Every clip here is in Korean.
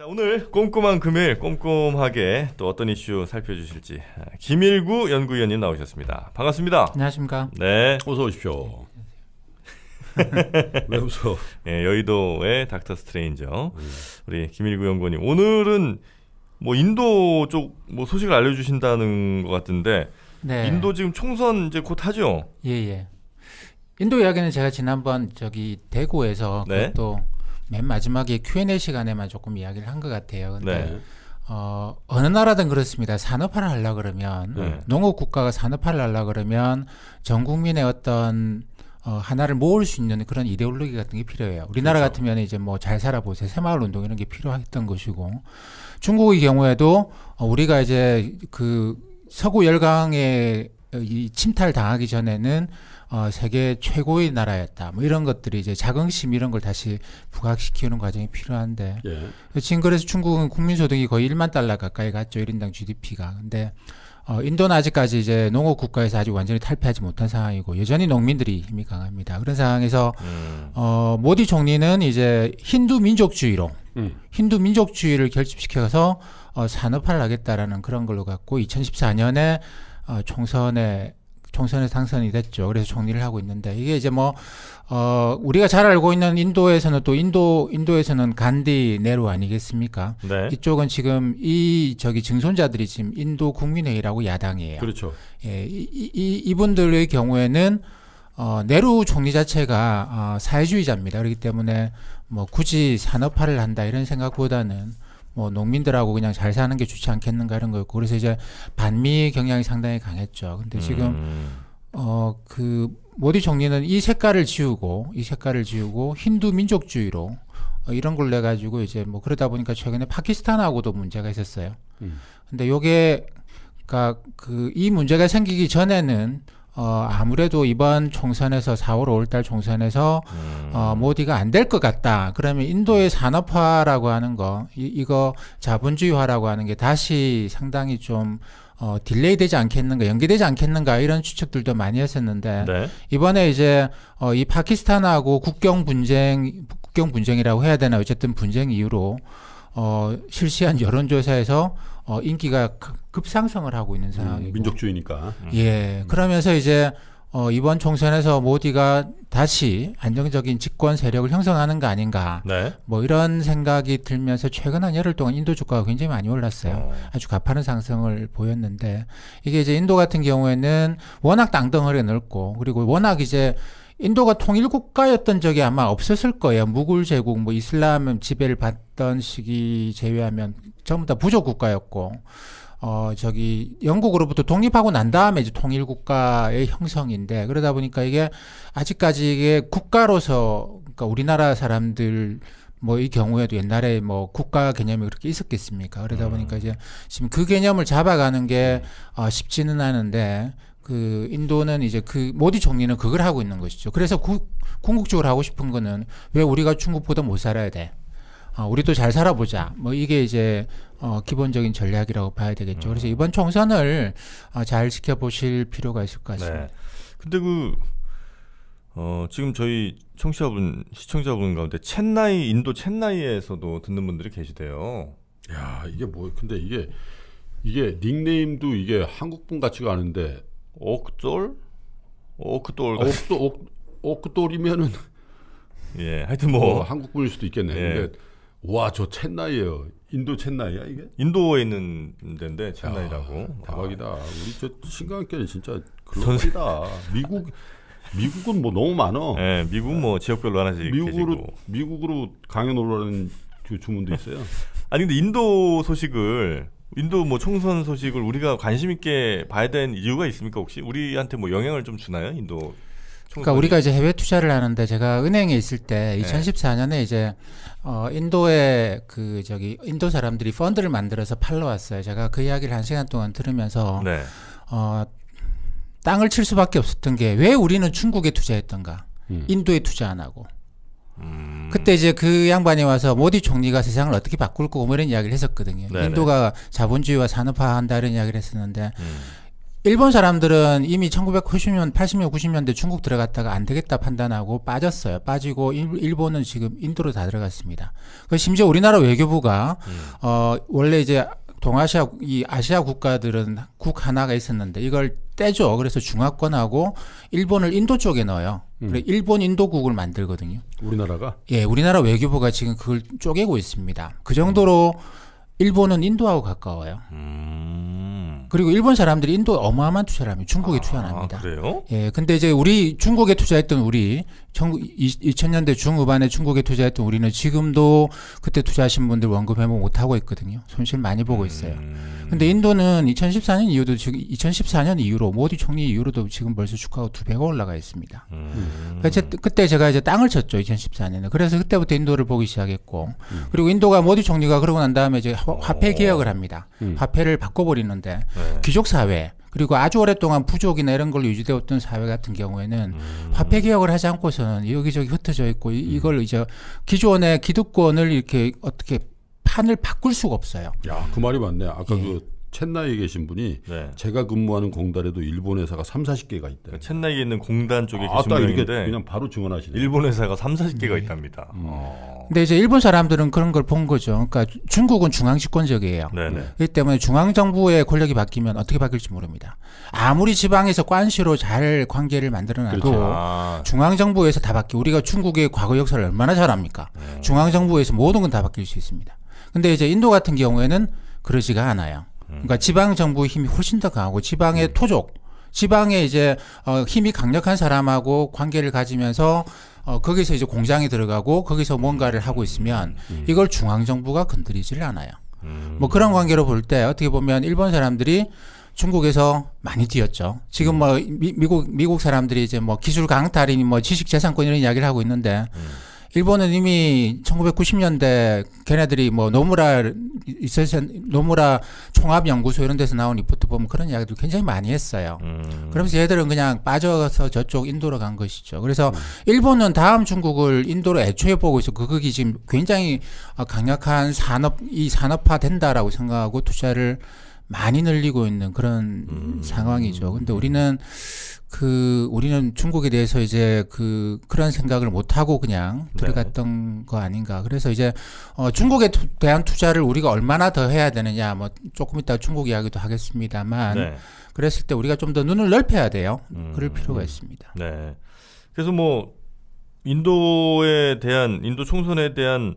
자 오늘 꼼꼼한 금일 꼼꼼하게 또 어떤 이슈 살펴주실지 아, 김일구 연구위원님 나오셨습니다. 반갑습니다. 안녕하십니까. 네. 어서 오십시오. 왜 웃어? 예, 여의도의 닥터 스트레인저 우리 김일구 연구원님 오늘은 뭐 인도 쪽 뭐 소식을 알려주신다는 것 같은데 네. 인도 지금 총선 이제 곧 하죠? 예예. 예. 인도 이야기는 제가 지난번 저기 대구에서 네. 또맨 마지막에 Q&A 시간에만 조금 이야기를 한 것 같아요. 근데 네. 어, 어느 나라든 그렇습니다. 산업화를 하려 그러면 네. 농업 국가가 산업화를 하려 그러면 전 국민의 어떤 어, 하나를 모을 수 있는 그런 이데올로기 같은 게 필요해요. 우리나라 그렇죠. 같으면 이제 뭐 잘 살아보세요. 새마을 운동 이런 게 필요했던 것이고 중국의 경우에도 어, 우리가 이제 그 서구 열강의 어, 이 침탈 당하기 전에는 어, 세계 최고의 나라였다. 뭐 이런 것들이 이제 자긍심 이런 걸 다시 부각시키는 과정이 필요한데 예. 지금 그래서 중국은 국민소득이 거의 1만 달러 가까이 갔죠. 1인당 GDP가. 근데 어, 인도는 아직까지 이제 농업 국가에서 아직 완전히 탈피하지 못한 상황이고 여전히 농민들이 힘이 강합니다. 그런 상황에서 음. 어, 모디 총리는 이제 힌두 민족주의로 음. 힌두 민족주의를 결집시켜서 어, 산업화를 하겠다라는 그런 걸로 갖고 2014년에 어, 총선에 총선에 당선이 됐죠. 그래서 총리를 하고 있는데 이게 이제 뭐 어, 우리가 잘 알고 있는 인도에서는 또 인도 인도에서는 간디 네루 아니겠습니까? 네. 이쪽은 지금 이 저기 증손자들이 지금 인도 국민회의라고 야당이에요. 그렇죠. 예, 이, 이 이분들의 경우에는 어, 네루 총리 자체가 어, 사회주의자입니다. 그렇기 때문에 뭐 굳이 산업화를 한다 이런 생각보다는 뭐 농민들하고 그냥 잘 사는 게 좋지 않겠는가 이런 거였고 그래서 이제 반미 경향이 상당히 강했죠. 근데 지금 음. 어그 모디 정리는이 색깔을 지우고 이 색깔을 지우고 힌두 민족주의로 어, 이런 걸 내 가지고 이제 뭐 그러다 보니까 최근에 파키스탄하고도 문제가 있었어요. 음. 근데 요게 그니까그이 문제가 생기기 전에는 어, 아무래도 이번 총선에서 4월, 5월달 총선에서 음. 어, 모디가 안 될 것 같다. 그러면 인도의 산업화라고 하는 거, 이, 이거 자본주의화라고 하는 게 다시 상당히 좀 어, 딜레이 되지 않겠는가, 연기되지 않겠는가, 이런 추측들도 많이 했었는데, 네. 이번에 이제, 어, 이 파키스탄하고 국경 분쟁, 국경 분쟁이라고 해야 되나, 어쨌든 분쟁 이후로, 어, 실시한 여론조사에서 어, 인기가 급상승을 하고 있는 음, 상황이고 음, 민족주의니까 예 그러면서 이제 어, 이번 총선에서 모디가 다시 안정적인 집권 세력을 형성하는 거 아닌가 네. 뭐 이런 생각이 들면서 최근 한 열흘 동안 인도 주가가 굉장히 많이 올랐어요 어. 아주 가파른 상승을 보였는데 이게 이제 인도 같은 경우에는 워낙 땅덩어리가 넓고 그리고 워낙 이제 인도가 통일 국가였던 적이 아마 없었을 거예요. 무굴 제국, 뭐 이슬람 지배를 받던 시기 제외하면 전부 다 부족 국가였고, 어 저기 영국으로부터 독립하고 난 다음에 이제 통일 국가의 형성인데 그러다 보니까 이게 아직까지 이게 국가로서 그러니까 우리나라 사람들 뭐 이 경우에도 옛날에 뭐 국가 개념이 그렇게 있었겠습니까? 그러다 음. 보니까 이제 지금 그 개념을 잡아가는 게 어, 쉽지는 않은데 그 인도는 이제 그 모디 정리는 그걸 하고 있는 것이죠. 그래서 구, 궁극적으로 하고 싶은 거는 왜 우리가 중국보다 못 살아야 돼? 어, 우리도 잘 살아보자. 뭐 이게 이제 어, 기본적인 전략이라고 봐야 되겠죠. 음. 그래서 이번 총선을 어, 잘 지켜보실 필요가 있을 것 같습니다. 네. 근데 그 어, 지금 저희 청취자분 시청자분 가운데 챗나이 인도 챗나이에서도 듣는 분들이 계시대요. 야 이게 뭐 근데 이게 이게 닉네임도 이게 한국분 같지가 않은데 옥돌? 옥돌. 옥돌 옥, 옥돌이면은 예, 하여튼 뭐 어, 한국분일 수도 있겠네. 예. 근데 와, 저 챗나이예요. 인도 챗나이야 이게? 인도에 있는 데인데 챗나이라고. 야, 대박이다. 아. 우리 저 신강학계는 진짜 글로벌이다. 미국 미국은 뭐 너무 많어. 예, 미국 뭐 지역별로 하나씩 미국으로 계시고. 미국으로 강연 오라는 주문도 있어요. 아니 근데 인도 소식을 인도 뭐 총선 소식을 우리가 관심 있게 봐야 되는 이유가 있습니까 혹시 우리한테 뭐 영향을 좀 주나요 인도 총선? 그러니까 우리가 이제 해외 투자를 하는데 제가 은행에 있을 때 2014년에 이제 어 인도에 그 저기 인도 사람들이 펀드를 만들어서 팔러 왔어요. 제가 그 이야기를 한 시간 동안 들으면서 네. 어 땅을 칠 수밖에 없었던 게 왜 우리는 중국에 투자했던가? 음. 인도에 투자 안 하고 음. 그때 이제 그 양반이 와서 모디 총리가 세상을 어떻게 바꿀 거고 뭐 이런 이야기를 했었거든요. 네네. 인도가 자본주의와 산업화한다 이런 이야기를 했었는데 음. 일본 사람들은 이미 1980년, 80년, 90년대 중국 들어갔다가 안 되겠다 판단하고 빠졌어요. 빠지고 일본은 지금 인도로 다 들어갔습니다. 그 심지어 우리나라 외교부가 음. 어 원래 이제 동아시아 이 아시아 국가들은 국 하나가 있었는데 이걸 떼죠. 그래서 중화권하고 일본을 인도 쪽에 넣어요. 음. 그래 일본 인도국을 만들거든요. 우리나라가 예, 우리나라 외교부가 지금 그걸 쪼개고 있습니다. 그 정도로 일본은 인도하고 가까워요. 음. 그리고 일본 사람들이 인도 어마어마한 투자를 하면 중국에 아, 투자합니다. 그래요? 예, 근데 이제 우리 중국에 투자했던 우리 2000년대 중후반에 중국에 투자했던 우리는 지금도 그때 투자하신 분들 원금 회복 못 하고 있거든요. 손실 많이 보고 있어요. 음. 근데 인도는 2014년 이후도 지금 2014년 이후로 모디 총리 이후로도 지금 벌써 주가가 두 배가 올라가 있습니다. 음. 그래서 그때 제가 이제 땅을 쳤죠. 2014년에. 그래서 그때부터 인도를 보기 시작했고 그리고 인도가 모디 총리가 그러고 난 다음에 이제 화폐 어. 개혁을 합니다. 음. 화폐를 바꿔 버리는데 네. 귀족 사회 그리고 아주 오랫동안 부족이나 이런 걸로 유지되었던 사회 같은 경우에는 음. 화폐 개혁을 하지 않고서는 여기저기 흩어져 있고 이, 걸 음. 이제 기존의 기득권을 이렇게 어떻게 판을 바꿀 수가 없어요. 야, 그 말이 맞네. 아까 예. 그 첸나이에 계신 분이 네. 제가 근무하는 공단에도 일본 회사가 3, 40개가 있다. 그 그러니까 첸나이에 있는 공단 쪽에 아, 계신 분인데 그냥 바로 증언하시네 일본 회사가 3, 40개가 네. 있답니다. 음. 어. 근데 이제 일본 사람들은 그런 걸 본 거죠. 그러니까 중국은 중앙 집권적이에요. 네, 네 그렇기 때문에 중앙 정부의 권력이 바뀌면 어떻게 바뀔지 모릅니다. 아무리 지방에서 관시로 잘 관계를 만들어놔도 그렇죠. 아. 중앙 정부에서 다 바뀌. 고 우리가 중국의 과거 역사를 얼마나 잘 압니까? 음. 네. 중앙 정부에서 모든 건 다 바뀔 수 있습니다. 근데 이제 인도 같은 경우에는 그러지가 않아요. 그러니까 지방 정부의 힘이 훨씬 더 강하고 지방의 음. 토족, 지방에 이제 어, 힘이 강력한 사람하고 관계를 가지면서 어, 거기서 이제 공장에 들어가고 거기서 뭔가를 하고 있으면 음. 음. 이걸 중앙 정부가 건드리지를 않아요. 뭐 그런 관계로 볼 때 어떻게 보면 일본 사람들이 중국에서 많이 뛰었죠. 지금 뭐 미, 국 미국, 미국 사람들이 이제 뭐 기술 강탈이니 뭐 지식 재산권이라 이야기를 하고 있는데 음. 일본은 이미 1990년대 걔네들이 뭐 노무라 노무라 종합연구소 이런 데서 나온 리포트 보면 그런 이야기들 굉장히 많이 했어요. 음. 그러면서 얘들은 그냥 빠져서 저쪽 인도로 간 것이죠. 그래서 음. 일본은 다음 중국을 인도로 애초에 보고 있어. 그거기 지금 굉장히 강력한 산업 이 산업화 된다라고 생각하고 투자를 많이 늘리고 있는 그런 음. 상황이죠. 근데 우리는 그 우리는 중국에 대해서 이제 그 그런 생각을 못 하고 그냥 네. 들어갔던 네. 거 아닌가. 그래서 이제 어 중국에 투, 대한 투자를 우리가 얼마나 더 해야 되느냐. 뭐 조금 이따 중국 이야기도 하겠습니다만 네. 그랬을 때 우리가 좀 더 눈을 넓혀야 돼요. 음. 그럴 필요가 있습니다. 네. 그래서 뭐 인도에 대한 인도 총선에 대한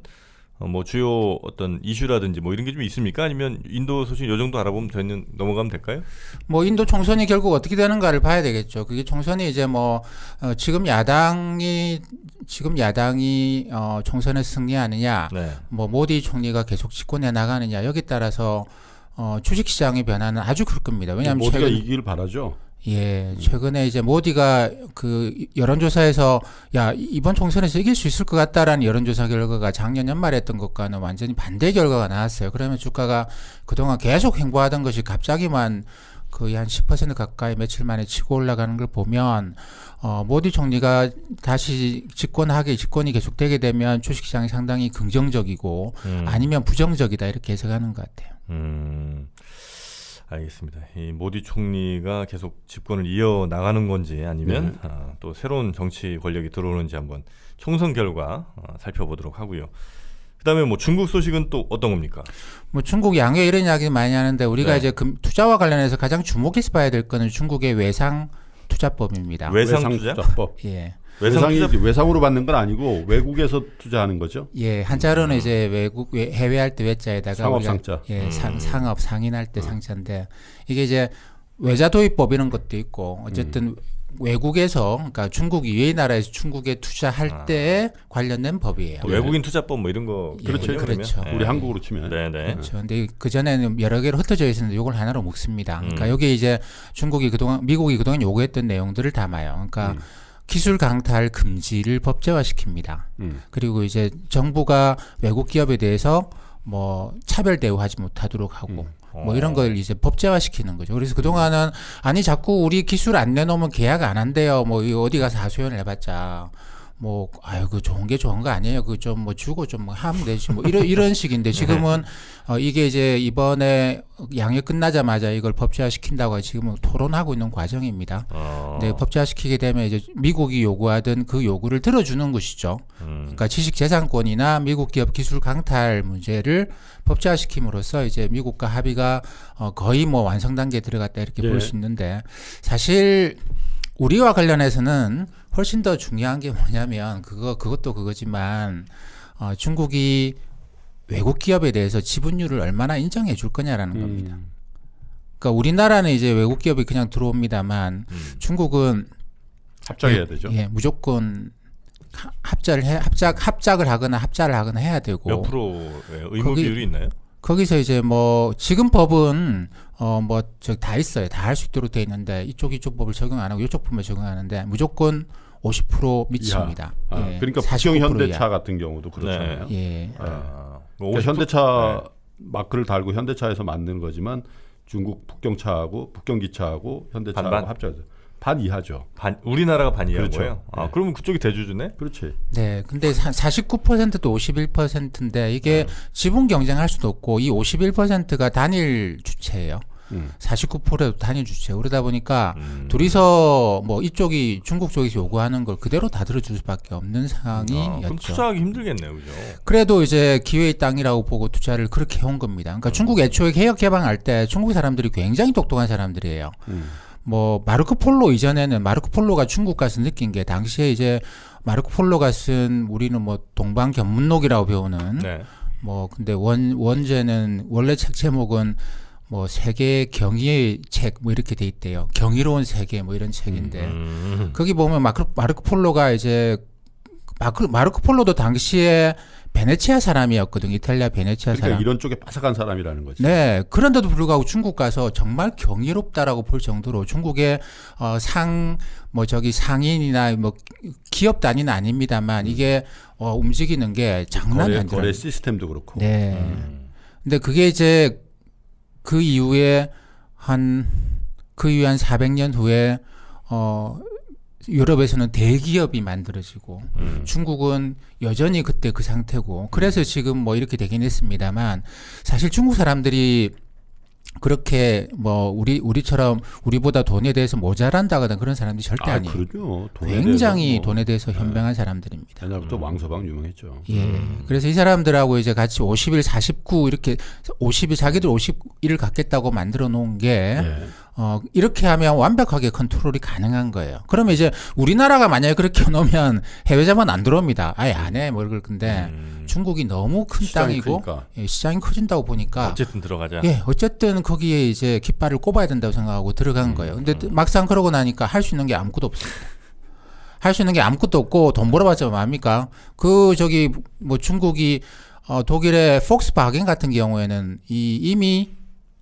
어, 뭐 주요 어떤 이슈라든지 뭐 이런 게 좀 있습니까? 아니면 인도 소식 요 정도 알아보면 되는 넘어가면 될까요? 뭐 인도 총선이 결국 어떻게 되는가를 봐야 되겠죠. 그게 총선이 이제 뭐 어, 지금 야당이 지금 야당이 어, 총선에 승리하느냐, 네. 뭐 모디 총리가 계속 집권해 나가느냐 여기 따라서 어, 주식시장의 변화는 아주 클 겁니다. 왜냐하면 네, 모두가 이길 바라죠. 예, 최근에 이제 모디가 그 여론조사에서 야 이번 총선에서 이길 수 있을 것 같다라는 여론조사 결과가 작년 연말에 했던 것과는 완전히 반대 결과가 나왔어요. 그러면 주가가 그동안 계속 횡보하던 것이 갑자기만 거의 한 10% 가까이 며칠 만에 치고 올라가는 걸 보면 어, 모디 총리가 다시 집권하게 집권이 계속되게 되면 주식시장이 상당히 긍정적이고 음. 아니면 부정적이다 이렇게 해석하는 것 같아요. 음. 알겠습니다. 이 모디 총리가 계속 집권을 이어 나가는 건지 아니면 네. 아, 또 새로운 정치 권력이 들어오는지 한번 총선 결과 어, 살펴보도록 하고요. 그다음에 뭐 중국 소식은 또 어떤 겁니까? 뭐 중국 양회 이런 이야기 많이 하는데 우리가 네. 이제 금, 투자와 관련해서 가장 주목해서 봐야 될 거는 중국의 외상 투자법입니다. 외상 투자법. 예. 외상이 외상으로 받는 건 아니고 외국에서 투자하는 거죠? 예, 한자로는 음. 이제 외국 외, 해외 할 때 외자에다가 상업 상자. 예, 음. 상, 상업 상인할 때 음. 상자인데 이게 이제 외자 도입법 이런 것도 있고 어쨌든 음. 외국에서 그러니까 중국 이외의 나라에서 중국에 투자할 아. 때 관련된 법이에요. 예. 외국인 투자법 뭐 이런 거 예, 그렇죠. 그렇죠. 네. 우리 예. 한국으로 치면. 네, 네. 음. 그렇죠. 근데 그 전에는 여러 개로 흩어져 있었는데 이걸 하나로 묶습니다. 그러니까 음. 그러니까 여기 이제 중국이 그동안 미국이 그동안 요구했던 내용들을 담아요. 그러니까 음. 기술 강탈 금지를 법제화시킵니다. 음. 그리고 이제 정부가 외국 기업에 대해서 뭐 차별 대우하지 못하도록 하고 음. 뭐 이런 어. 걸 이제 법제화시키는 거죠. 그래서 그동안은 아니 자꾸 우리 기술 안 내놓으면 계약 안 한대요. 뭐 어디 가서 하소연을 해봤자 뭐 아유 그 좋은 게 좋은 거 아니에요 그 좀 뭐 주고 좀 뭐 하면 되지 뭐 이런 이런 식인데 네. 지금은 어 이게 이제 이번에 양회 끝나자마자 이걸 법제화 시킨다고 지금 은 토론하고 있는 과정입니다. 어. 네 법제화 시키게 되면 이제 미국이 요구하던 그 요구를 들어주는 것이죠. 음. 그러니까 지식재산권이나 미국 기업 기술 강탈 문제를 법제화 시킴으로써 이제 미국과 합의가 어 거의 뭐 완성 단계에 들어갔다 이렇게 예. 볼수 있는데 사실 우리와 관련해서는 훨씬 더 중요한 게 뭐냐면 그거 그것도 그거지만 어, 중국이 외국 기업에 대해서 지분율을 얼마나 인정해 줄 거냐라는 음. 겁니다. 그러니까 우리나라는 이제 외국 기업이 그냥 들어옵니다만 음. 중국은 합작해야 예, 되죠. 예, 무조건 합자를 해, 합작 합작을 하거나 합자를 하거나 해야 되고 몇 프로 의무 거기, 비율이 있나요? 거기서 이제 뭐 지금 법은 어뭐저 다 있어요. 다 할 수 있도록 돼 있는데 이쪽 이쪽 법을 적용 안 하고 이쪽 법을 적용하는데 무조건 50% 미칩니다. 아, 예. 그러니까 박경 현대차 이하. 같은 경우도 그렇잖아요. 네. 예. 아, 네. 뭐 그러니까 현대차 네. 마크를 달고 현대차에서 만든 거지만 중국 북경차하고 북경기차하고 현대차하고 합쳐져. 반 이하죠. 반 우리나라가 반 이하인 그렇죠. 아, 네. 그러면 그쪽이 대주주네? 그렇지. 네. 근데 49%도 51%인데 이게 네. 지분 경쟁할 수도 없고 이 51%가 단일 주체예요. 음. 49%도 단일 주체. 그러다 보니까 음. 둘이서 뭐 이쪽이 중국 쪽에서 요구하는 걸 그대로 다 들어줄 수밖에 없는 상황이었죠. 아, 그럼 투자하기 힘들겠네요, 그죠? 그래도 이제 기회의 땅이라고 보고 투자를 그렇게 해온 겁니다. 그러니까 음. 중국 애초에 개혁 개방할 때 중국 사람들이 굉장히 똑똑한 사람들이에요. 음. 뭐 마르코 폴로 이전에는 마르코 폴로가 중국 가서 느낀 게 당시에 이제 마르코 폴로가 쓴 우리는 뭐 동방 견문록이라고 배우는 네. 뭐 근데 원 원제는 원래 책 제목은 뭐 세계 경의의 책 뭐 이렇게 돼 있대요. 경이로운 세계 뭐 이런 책인데 음. 거기 보면 마크, 마르코 폴로가 이제 마크, 마르코 폴로도 당시에 베네치아 사람이었거든요. 이탈리아 베네치아 그러니까 사람. 이런 쪽에 빠삭한 사람이라는 거죠. 네. 그런데도 불구하고 중국 가서 정말 경이롭다라고 볼 정도로 중국의 어, 상, 뭐 저기 상인이나 뭐 기업 단위는 아닙니다만 이게 어, 움직이는 게 장난이 아니라. 거래 시스템도 그렇고. 네. 음. 근데 그게 이제 그 이후에 한, 그이후한 400년 후에 어, 유럽에서는 대기업이 만들어지고 음. 중국은 여전히 그때 그 상태고 그래서 지금 뭐 이렇게 되긴 했습니다만 사실 중국 사람들이 그렇게 뭐 우리 우리처럼 우리보다 돈에 대해서 모자란다거나 그런 사람들이 절대 아, 니에요 그럼요. 돈에 굉장히 대해서 뭐. 돈에 대해서 네. 현명한 네. 사람들입니다. 옛날부터 음. 왕서방 유명했죠. 예. 음. 그래서 이 사람들하고 이제 같이 50일 49 이렇게 50일 자기들 50일을 갖겠다고 만들어 놓은 게 네. 어, 이렇게 하면 완벽하게 컨트롤이 가능한 거예요. 그러면 이제 우리나라가 만약에 그렇게 해놓으면 해외 자만안 들어옵니다. 아예 안 해. 뭘 뭐 그럴 건데 음. 중국이 너무 큰 땅이고 크니까. 예, 시장이 커진다고 보니까 어쨌든 들어가자. 예, 어쨌든 거기에 이제 깃발을 꼽아야 된다고 생각하고 들어간 음. 거예요. 근데 음. 막상 그러고 나니까 할 수 있는 게 아무것도 없어요. 할 수 있는 게 아무것도 없고 돈 벌어봤자 뭐합니까? 그 저기 뭐 중국이 어, 독일의 폭스바겐 같은 경우에는 이 이미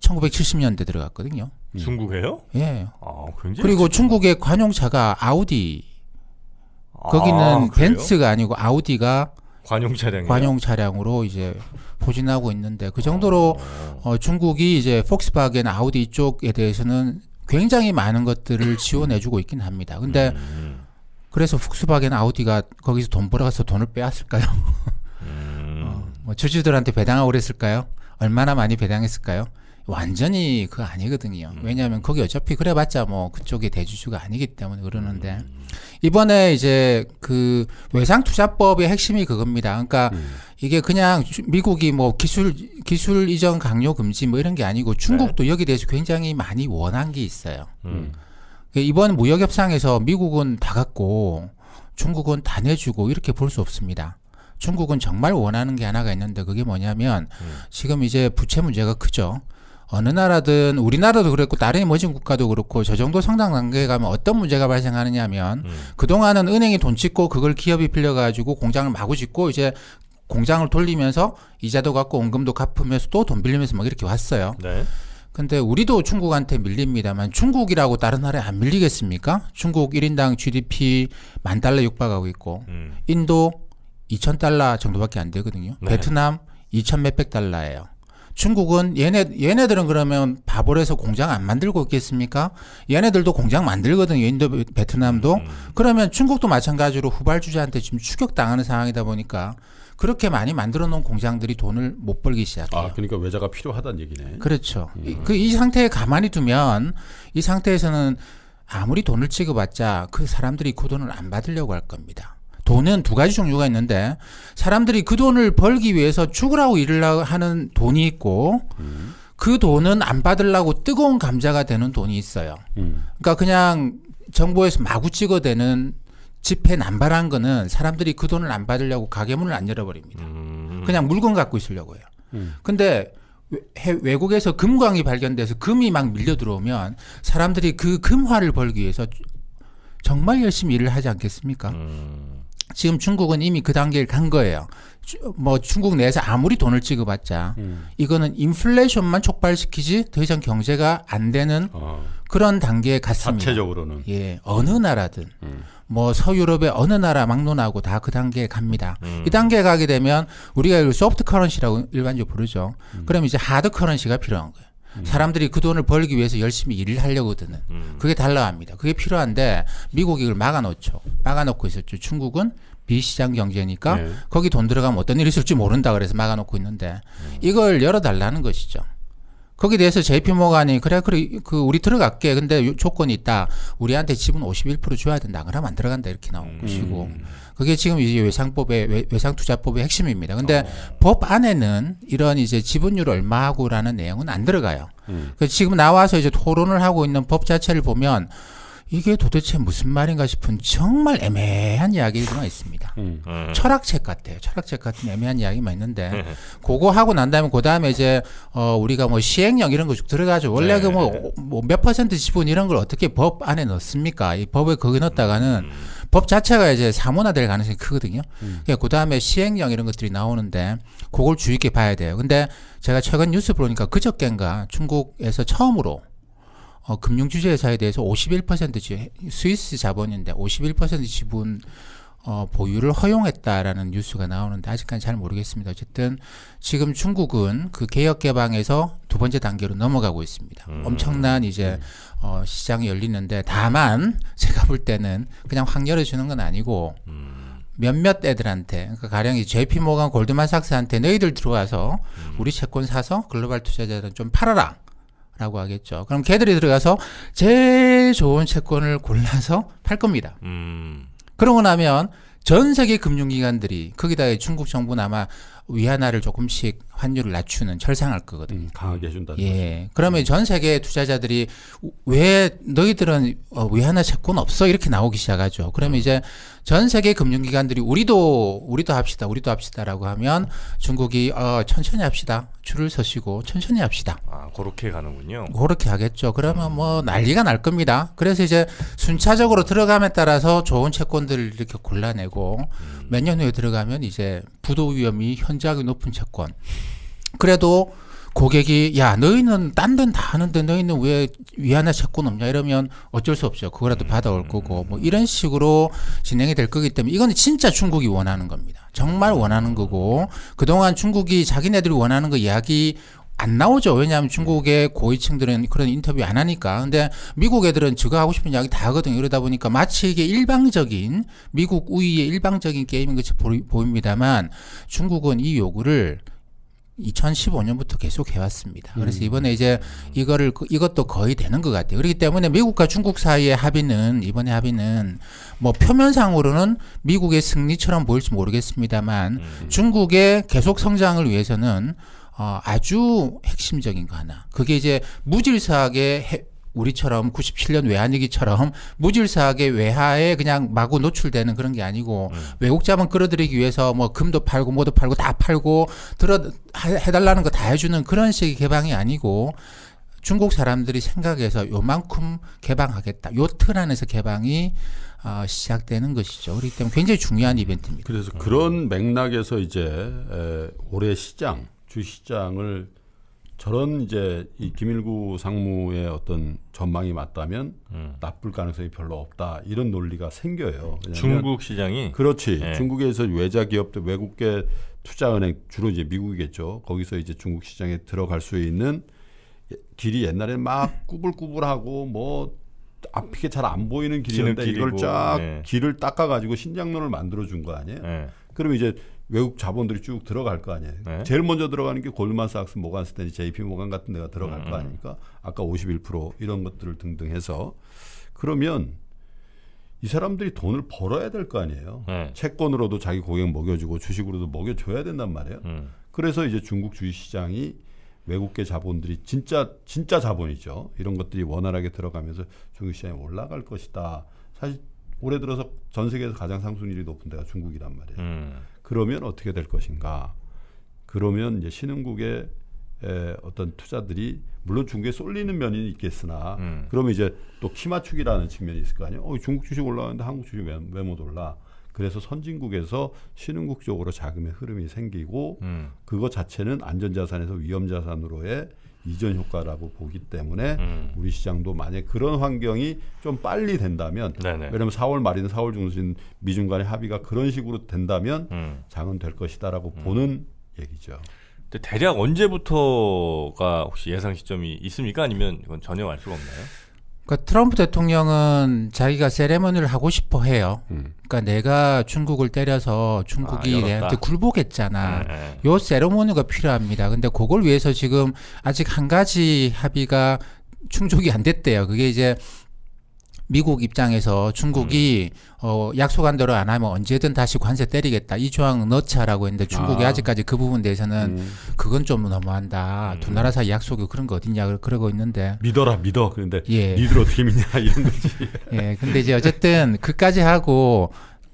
1970년대 들어갔거든요. 음. 중국에요? 예. 아, 그리고 중국의 관용차가 아우디. 거기는 아, 벤츠가 아니고 아우디가 관용 차량 관용 차량으로 이제 포진하고 있는데 그 정도로 어. 어, 중국이 이제 폭스바겐 아우디 쪽에 대해서는 굉장히 많은 것들을 지원해주고 있긴 합니다. 근데 음. 음. 그래서 폭스바겐 아우디가 거기서 돈 벌어가서 돈을 빼앗을까요? 음. 어, 뭐 주주들한테 배당하고 그랬을까요? 얼마나 많이 배당했을까요? 완전히 그거 아니거든요. 음. 왜냐하면 거기 어차피 그래봤자 뭐 그쪽이 대주주가 아니기 때문에 그러는데 음. 이번에 이제 그 외상 투자법의 핵심이 그겁니다. 그러니까 음. 이게 그냥 미국이 뭐 기술 기술 이전 강요 금지 뭐 이런 게 아니고 중국도 네. 여기 대해서 굉장히 많이 원한 게 있어요. 음. 음. 그 이번 무역 협상에서 미국은 다 갖고 중국은 다 내주고 이렇게 볼 수 없습니다. 중국은 정말 원하는 게 하나가 있는데 그게 뭐냐면 음. 지금 이제 부채 문제가 크죠. 어느 나라든 우리나라도 그렇고 다른 모진 국가도 그렇고 저 정도 성장 단계에 가면 어떤 문제가 발생하느냐면 음. 그동안은 은행이 돈 찍고 그걸 기업이 빌려가지고 공장을 마구 짓고 이제 공장을 돌리면서 이자도 갚고 원금도 갚으면서 또 돈 빌리면서 막 뭐 이렇게 왔어요. 네. 근데 우리도 중국한테 밀립니다만 중국이라고 다른 나라에 안 밀리겠습니까? 중국 1인당 GDP 만 달러 육박하고 있고 음. 인도 2천 달러 정도밖에 안 되거든요. 네. 베트남 2천 몇백 달러예요. 중국은 얘네 얘네들은 그러면 바보래서 공장 안 만들고 있겠습니까? 얘네들도 공장 만들거든요. 인도 베트남도. 음, 음. 그러면 중국도 마찬가지로 후발주자한테 지금 추격당하는 상황이다 보니까 그렇게 많이 만들어 놓은 공장들이 돈을 못 벌기 시작해요. 아, 그러니까 외자가 필요하다는 얘기네. 그렇죠. 음. 그이 상태에 가만히 두면 이 상태에서는 아무리 돈을 찍어봤자 그 사람들이 그 돈을 안 받으려고 할 겁니다. 돈은 두 가지 종류가 있는데 사람들이 그 돈을 벌기 위해서 죽으라고 일을 하는 돈이 있고 음. 그 돈은 안 받으려고 뜨거운 감자가 되는 돈이 있어요. 음. 그러니까 그냥 정부에서 마구 찍어대는 집회 난발한 거는 사람들이 그 돈을 안 받으려고 가게문을 안 열어버립니다. 음. 그냥 물건 갖고 있으려고 해요. 음. 근데 외국에서 금광이 발견돼서 금이 막 밀려 들어오면 사람들이 그 금화를 벌기 위해서 정말 열심히 일을 하지 않겠습니까? 음. 지금 중국은 이미 그 단계를 간 거예요. 뭐 중국 내에서 아무리 돈을 찍어봤자 음. 이거는 인플레이션만 촉발시키지 더 이상 경제가 안 되는 어. 그런 단계에 갔습니다. 자체적으로는 예 어느 나라든 음. 뭐 서유럽의 어느 나라 막론하고 다 그 단계에 갑니다. 음. 이 단계에 가게 되면 우리가 소프트 커런시라고 일반적으로 부르죠. 음. 그럼 이제 하드 커런시가 필요한 거예요. 음. 사람들이 그 돈을 벌기 위해서 열심히 일을 하려고 드는 음. 그게 달라합니다. 그게 필요한데 미국이 이걸 막아놓죠. 막아놓고 있었죠. 중국은 비시장 경제니까 네. 거기 돈 들어가면 어떤 일이 있을지 모른다 그래서 막아놓고 있는데 음. 이걸 열어달라는 것이죠. 거기에 대해서 JP 모가니 그래 그래 그 우리 들어갈게 근데 조건이 있다 우리한테 지분 51% 줘야 된다 그러면 안 들어간다 이렇게 나온 것이고 그게 지금 이제 외상법의 외상 투자법의 핵심입니다. 근데 어. 법 안에는 이런 이제 지분율 얼마하고라는 내용은 안 들어가요. 음. 그 지금 나와서 이제 토론을 하고 있는 법 자체를 보면 이게 도대체 무슨 말인가 싶은 정말 애매한 이야기들만 있습니다. 음. 음. 철학책 같아요. 철학책 같은 애매한 이야기만 있는데 네. 그거 하고 난 다음에 그 다음에 이제 어 우리가 뭐 시행령 이런 거 쭉 들어가죠. 원래 그 뭐몇 네. 뭐 퍼센트 지분 이런 걸 어떻게 법 안에 넣습니까? 이 법에 거기 넣었다가는 음. 법 자체가 이제 사문화될 가능성이 크거든요. 음. 그 그러니까 다음에 시행령 이런 것들이 나오는데 그걸 주의 깊게 봐야 돼요. 근데 제가 최근 뉴스 보니까 그저껜가 중국에서 처음으로 어, 금융주주회사에 대해서 51% 지분, 스위스 자본인데 51% 지분 어, 보유를 허용했다라는 뉴스가 나오는데 아직까지 잘 모르겠습니다. 어쨌든 지금 중국은 그 개혁 개방에서 두 번째 단계로 넘어가고 있습니다. 음. 엄청난 이제 네. 어, 시장이 열리는데 다만 제가 볼 때는 그냥 확 열어주는 건 아니고 음. 몇몇 애들한테 그러니까 가령 이 JP 모간 골드만삭스한테 너희들 들어와서 음. 우리 채권 사서 글로벌 투자자들 좀 팔아라. 라고 하겠죠. 그럼 걔들이 들어가서 제일 좋은 채권을 골라서 팔 겁니다. 음. 그러고 나면 전 세계 금융기관들이 거기다가 중국 정부나 아마 위안화를 조금씩 환율을 낮추는 철상할 거거든요. 음, 강하게 해준다 예. 거죠. 그러면 음. 전 세계 투자자들이 왜 너희들은 어, 왜 하나 채권 없어 이렇게 나오기 시작하죠. 그러면 음. 이제 전 세계 금융기관들이 우리도 우리도 합시다, 우리도 합시다라고 하면 중국이 어, 천천히 합시다, 줄을 서시고 천천히 합시다. 아 그렇게 가는군요. 그렇게 하겠죠. 그러면 음. 뭐 난리가 날 겁니다. 그래서 이제 순차적으로 들어감에 따라서 좋은 채권들을 이렇게 골라내고 음. 몇년 후에 들어가면 이제 부도 위험이 현저하게 높은 채권. 그래도 고객이 야 너희는 딴 데는 다 하는데 너희는 왜 위안화 채권 없냐 이러면 어쩔 수 없죠. 그거라도 음. 받아올 거고 뭐 이런 식으로 진행이 될 거기 때문에 이거는 진짜 중국이 원하는 겁니다. 정말 원하는 거고 그동안 중국이 자기네들이 원하는 거 이야기 안 나오죠. 왜냐하면 중국의 고위층들은 그런 인터뷰 안 하니까. 근데 미국 애들은 저가 하고 싶은 이야기 다 하거든요. 이러다 보니까 마치 이게 일방적인 미국 우위의 일방적인 게임인 것처럼 보입니다만 중국은 이 요구를 2015년부터 계속 해왔습니다. 그래서 음. 이번에 이제 이거를 그, 이것도 거의 되는 것 같아요. 그렇기 때문에 미국과 중국 사이의 합의는 이번에 합의는 뭐 표면상으로는 미국의 승리처럼 보일지 모르겠습니다만 음. 중국의 계속 성장을 위해서는 어, 아주 핵심적인 거 하나. 그게 이제 무질서하게 해, 우리처럼 97년 외환위기처럼 무질서하게 외화에 그냥 마구 노출되는 그런 게 아니고 음. 외국 자본 끌어들이기 위해서 뭐 금도 팔고 뭐도 팔고 다 팔고 들어 해달라는 거 다 해주는 그런 식의 개방이 아니고 중국 사람들이 생각해서 요만큼 개방하겠다. 요 틀 안에서 개방이 어, 시작되는 것이죠. 그렇기 때문에 굉장히 중요한 이벤트입니다. 그래서 그런 맥락에서 이제 에, 올해 시장 주 시장을 저런 이제 이 김일구 상무의 어떤 전망이 맞다면 음. 나쁠 가능성이 별로 없다 이런 논리가 생겨요. 중국 시장이 그렇지. 네. 중국에서 외자 기업들 외국계 투자 은행 주로 이제 미국이겠죠. 거기서 이제 중국 시장에 들어갈 수 있는 길이 옛날에 막 꾸불꾸불하고 뭐 앞이 잘안 보이는 길이었는데 이걸 쫙 네. 길을 닦아 가지고 신장로를 만들어 준 거 아니에요? 네. 예. 그럼 이제 외국 자본들이 쭉 들어갈 거 아니에요. 네? 제일 먼저 들어가는 게 골드만삭스, 모간스탠리, JP 모간 같은 데가 들어갈 음. 거 음. 아닙니까? 아까 51% 이런 것들을 등등 해서 그러면 이 사람들이 돈을 벌어야 될 거 아니에요. 네. 채권으로도 자기 고객 먹여주고 주식으로도 먹여줘야 된단 말이에요. 음. 그래서 이제 중국 주식 시장이 외국계 자본들이 진짜 진짜 자본이죠. 이런 것들이 원활하게 들어가면서 중국 시장이 올라갈 것이다. 사실 올해 들어서 전 세계에서 가장 상승률이 높은 데가 중국이란 말이에요. 음. 그러면 어떻게 될 것인가? 그러면 이제 신흥국의 에, 어떤 투자들이 물론 중국에 쏠리는 면이 있겠으나 음. 그러면 이제 또 키맞추기라는 측면이 있을 거 아니에요. 어, 중국 주식 올라왔는데 한국 주식 왜 못 올라? 그래서 선진국에서 신흥국 쪽으로 자금의 흐름이 생기고 음. 그거 자체는 안전자산에서 위험자산으로의 이전 효과라고 보기 때문에 음. 우리 시장도 만약 그런 환경이 좀 빨리 된다면 네네. 왜냐하면 4월 말이나 4월 중순 미중 간의 합의가 그런 식으로 된다면 음. 장은 될 것이다라고 음. 보는 얘기죠. 대략 언제부터가 혹시 예상 시점이 있습니까? 아니면 이건 전혀 알 수가 없나요? 그러니까 트럼프 대통령은 자기가 세레머니를 하고 싶어 해요. 음. 그러니까 내가 중국을 때려서 중국이 아, 내한테 굴복했잖아. 네. 네. 요세레모니가 필요합니다. 근데 그걸 위해서 지금 아직 한 가지 합의가 충족이 안 됐대요. 그게 이제 미국 입장에서 중국이 음. 어, 약속한 대로 안 하면 언제든 다시 관세 때리겠다. 이 조항 넣자라고 했는데 중국이 아. 직까지그 부분 대해서는 음. 그건 좀 너무한다. 음. 두 나라 사이 약속이 그런 거 어딨냐 그러고 있는데 믿어라 믿어. 그런데 예. 니들 어떻게 믿냐 이런 거지. 예. 근데 이제 어쨌든 그까지 하고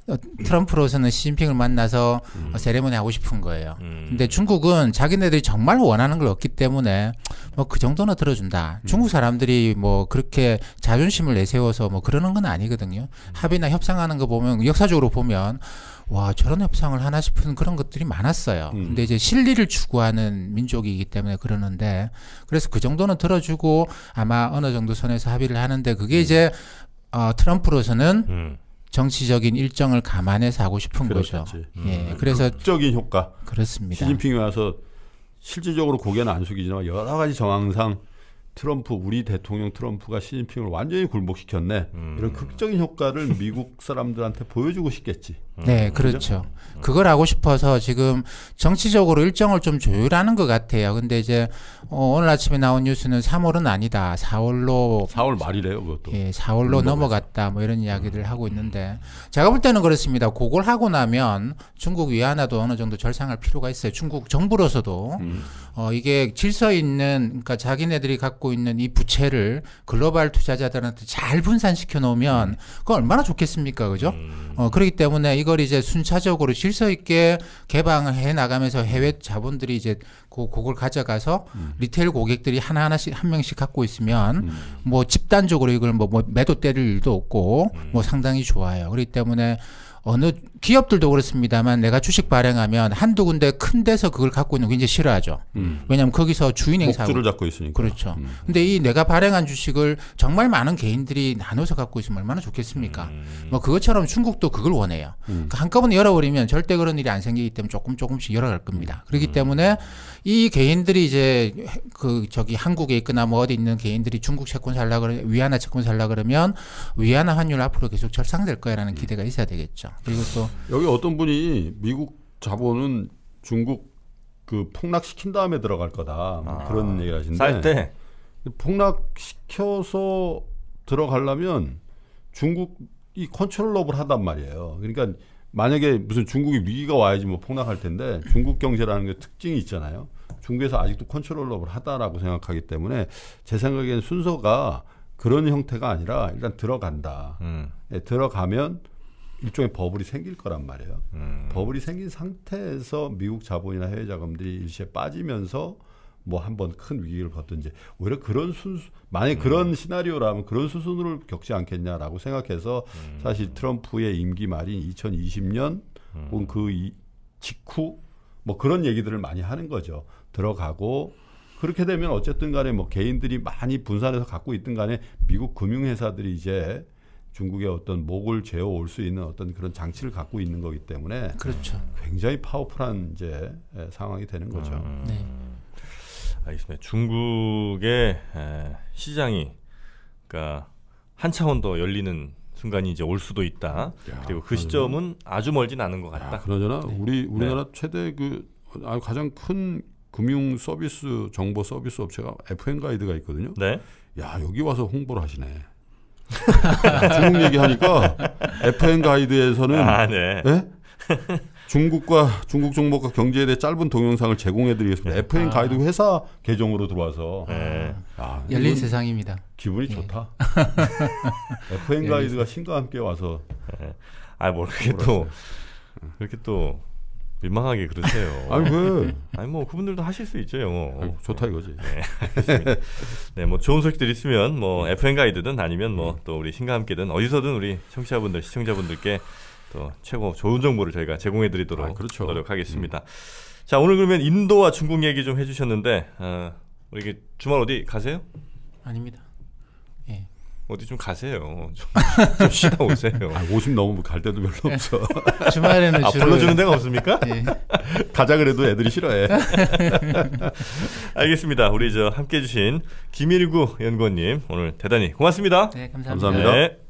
어, 트럼프로서는 시진핑을 만나서 음. 어, 세레모니 하고 싶은 거예요. 음. 근데 중국은 자기네들이 정말 원하는 걸 얻기 때문에 뭐 그 정도는 들어준다. 음. 중국 사람들이 뭐 그렇게 자존심을 내세워서 뭐 그러는 건 아니거든요. 음. 합의나 협상하는 거 보면 역사적으로 보면 와 저런 협상을 하나 싶은 그런 것들이 많았어요. 음. 근데 이제 실리를 추구하는 민족이기 때문에 그러는데 그래서 그 정도는 들어주고 아마 어느 정도 선에서 합의를 하는데 그게 음. 이제 어, 트럼프로서는 음. 정치적인 일정을 감안해서 하고 싶은 그렇겠지. 거죠. 음. 예, 그래서 적인 효과. 그렇습니다. 시진핑이 와서 실질적으로 고개는 안 숙이지만 여러 가지 정황상 트럼프 우리 대통령 트럼프가 시진핑을 완전히 굴복시켰네. 음. 이런 극적인 효과를 미국 사람들한테 보여주고 싶겠지. 네, 음, 그렇죠. 그죠 음. 그걸 하고 싶어서 지금 정치적으로 일정을 좀 조율하는 것 같아요. 근데 이제 어, 오늘 아침에 나온 뉴스는 3월은 아니다. 4월로 4월 말이래요, 그것도. 예, 4월로 넘어갔다. 뭐 이런 이야기를 음. 하고 있는데 제가 볼 때는 그렇습니다. 그걸 하고 나면 중국 위안화도 어느 정도 절상할 필요가 있어요. 중국 정부로서도 음. 어, 이게 질서 있는 그러니까 자기네들이 갖고 있는 이 부채를 글로벌 투자자들한테 잘 분산시켜 놓으면 음. 그건 얼마나 좋겠습니까, 그죠? 음. 어, 그렇기 때문에 이 이걸 이제 순차적으로 질서 있게 개방해 나가면서 해외 자본들이 이제 그 곡을 가져가서 음. 리테일 고객들이 하나 하나씩 한 명씩 갖고 있으면 음. 뭐 집단적으로 이걸 뭐, 뭐 매도 때릴 일도 없고 음. 뭐 상당히 좋아요. 그렇기 때문에 어느 기업들도 그렇습니다만 내가 주식 발행하면 한두 군데 큰 데서 그걸 갖고 있는 거 굉장히 싫어하죠. 음. 왜냐하면 거기서 주인 행사하고 목줄을 잡고 있으니까. 그렇죠. 음. 근데 이 내가 발행한 주식을 정말 많은 개인들이 나눠서 갖고 있으면 얼마나 좋겠습니까? 음. 뭐 그것처럼 중국도 그걸 원해요. 음. 그러니까 한꺼번에 열어버리면 절대 그런 일이 안 생기기 때문에 조금 조금씩 열어갈 겁니다. 음. 그렇기 음. 때문에 이 개인들이 이제 그 저기 한국에 있거나 뭐 어디 있는 개인들이 중국 채권 살라 그러 면 위안화 채권 살라 그러면 위안화 환율 앞으로 계속 절상될 거야라는 기대가 있어야 되겠죠. 그리고 또 여기 어떤 분이 미국 자본은 중국 그 폭락시킨 다음에 들어갈 거다 뭐 아, 그런 얘기를 하시는데 쌀때 폭락시켜서 들어가려면 중국이 컨트롤업을 하단 말이에요. 그러니까 만약에 무슨 중국이 위기가 와야지 뭐 폭락할 텐데 중국 경제라는 게 특징이 있잖아요. 중국에서 아직도 컨트롤업을 하다라고 생각하기 때문에 제 생각에는 순서가 그런 형태가 아니라 일단 들어간다. 음. 예, 들어가면 일종의 버블이 생길 거란 말이에요. 음. 버블이 생긴 상태에서 미국 자본이나 해외 자금들이 일시에 빠지면서 뭐 한번 큰 위기를 겪든지 오히려 그런 순수 만약 음. 그런 시나리오라면 그런 수순으로 겪지 않겠냐라고 생각해서 음. 사실 트럼프의 임기 말인 2020년 음. 혹은 그 이, 직후 뭐 그런 얘기들을 많이 하는 거죠. 들어가고 그렇게 되면 어쨌든 간에 뭐 개인들이 많이 분산해서 갖고 있든 간에 미국 금융회사들이 이제 중국의 어떤 목을 재어올 수 있는 어떤 그런 장치를 갖고 있는 거기 때문에 그렇죠. 굉장히 파워풀한 이제 상황이 되는 거죠. 음, 음. 네. 알겠습니다. 중국의 시장이 그러니까 한 차원 더 열리는 순간이 이제 올 수도 있다. 야, 그리고 그 시점은 아주 멀진 않은 것 같다. 야, 그러나 네. 우리 우리나라 네. 최대 그 아, 가장 큰 금융 서비스 정보 서비스 업체가 FM 가이드가 있거든요. 네. 야 여기 와서 홍보를 하시네. 중국 얘기하니까 FN 가이드에서는 아, 네. 네? 중국과 중국 종목과 경제에 대해 짧은 동영상을 제공해드리겠습니다. 네. FN 아. 가이드 회사 계정으로 들어와서 네. 아, 열린 세상입니다. 기분이 네. 좋다. FN 예. 가이드가 신과 함께 와서 아 모르게 또 이렇게 또 민망하게 그러세요. 아니 왜? 아니 뭐 그분들도 하실 수 있죠 영어. 아이 좋다 어. 이거지. 네, 알겠습니다. 네, 뭐 좋은 소식들 있으면 뭐 FM 네. 가이드든 아니면 뭐또 네. 우리 신과 함께든 어디서든 우리 청취자분들 시청자분들께 또 최고 좋은 정보를 저희가 제공해드리도록 아, 그렇죠. 노력하겠습니다. 음. 자 오늘 그러면 인도와 중국 얘기 좀 해주셨는데 어, 이렇 주말 어디 가세요? 아닙니다. 어디 좀 가세요. 좀, 좀 쉬다 오세요. 아, 50 넘으면 갈 데도 별로 네. 없어. 주말에는 아, 주로... 불러주는 데가 없습니까? 예. 가자 그래도 애들이 싫어해. 알겠습니다. 우리 저 함께 해주신 김일구 연구원님 오늘 대단히 고맙습니다. 네, 감사합니다. 감사합니다. 네.